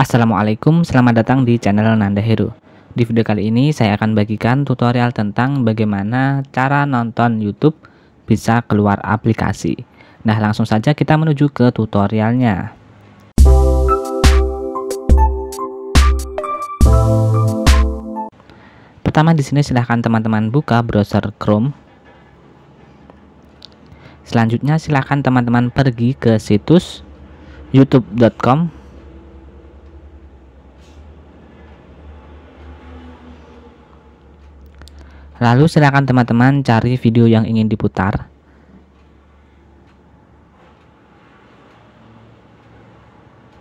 Assalamualaikum, selamat datang di channel Nanda Hero. Di video kali ini saya akan bagikan tutorial tentang bagaimana cara nonton YouTube bisa keluar aplikasi. Nah, langsung saja kita menuju ke tutorialnya. Pertama di sini silahkan teman-teman buka browser Chrome. Selanjutnya silahkan teman-teman pergi ke situs youtube.com Lalu silakan teman-teman cari video yang ingin diputar.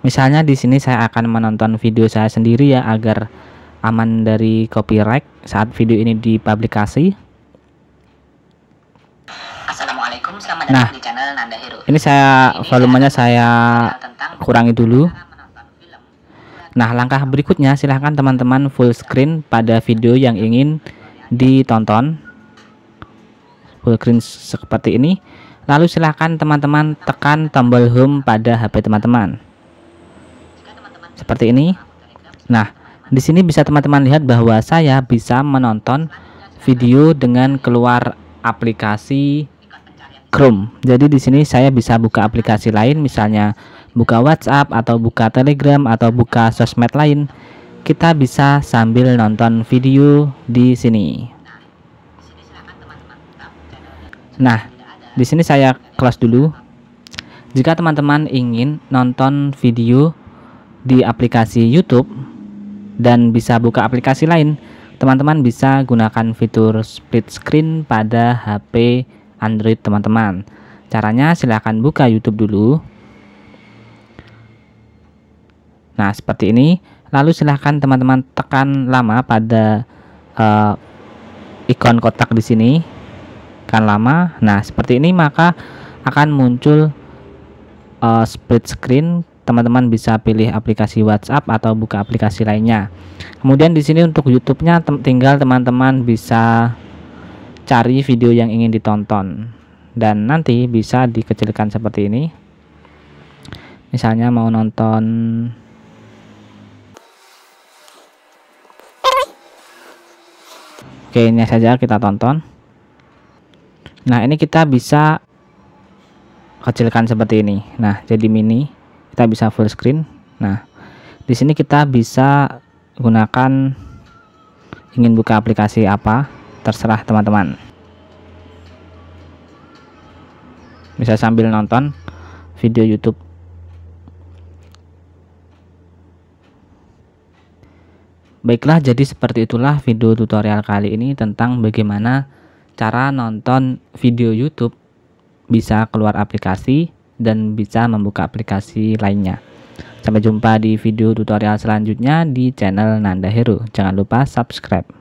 Misalnya di sini saya akan menonton video saya sendiri ya agar aman dari copyright saat video ini dipublikasi. Assalamualaikum, selamat nah, datang nah, di channel Nanda Hero. Ini saya ini volumenya saya kurangi dulu. Nah, langkah berikutnya silahkan teman-teman full screen pada video yang ingin ditonton full screen seperti ini lalu silahkan teman-teman tekan tombol home pada HP teman-teman seperti ini nah di sini bisa teman-teman lihat bahwa saya bisa menonton video dengan keluar aplikasi Chrome. Jadi di sini saya bisa buka aplikasi lain misalnya buka WhatsApp atau buka Telegram atau buka sosmed lain kita bisa sambil nonton video di sini. Nah, di sini saya close dulu. Jika teman-teman ingin nonton video di aplikasi YouTube dan bisa buka aplikasi lain, teman-teman bisa gunakan fitur split screen pada HP Android teman-teman. Caranya silahkan buka YouTube dulu. Nah, seperti ini. Lalu silahkan teman-teman tekan lama pada uh, ikon kotak di sini. kan lama. Nah, seperti ini maka akan muncul uh, split screen. Teman-teman bisa pilih aplikasi WhatsApp atau buka aplikasi lainnya. Kemudian di sini untuk YouTube-nya tem tinggal teman-teman bisa cari video yang ingin ditonton dan nanti bisa dikecilkan seperti ini misalnya mau nonton Oke, ini saja kita tonton. Nah, ini kita bisa kecilkan seperti ini. Nah, jadi mini kita bisa full screen. Nah, di sini kita bisa gunakan ingin buka aplikasi apa, terserah teman-teman. Bisa sambil nonton video YouTube Baiklah, jadi seperti itulah video tutorial kali ini tentang bagaimana cara nonton video YouTube bisa keluar aplikasi dan bisa membuka aplikasi lainnya. Sampai jumpa di video tutorial selanjutnya di channel Nanda Hero. Jangan lupa subscribe.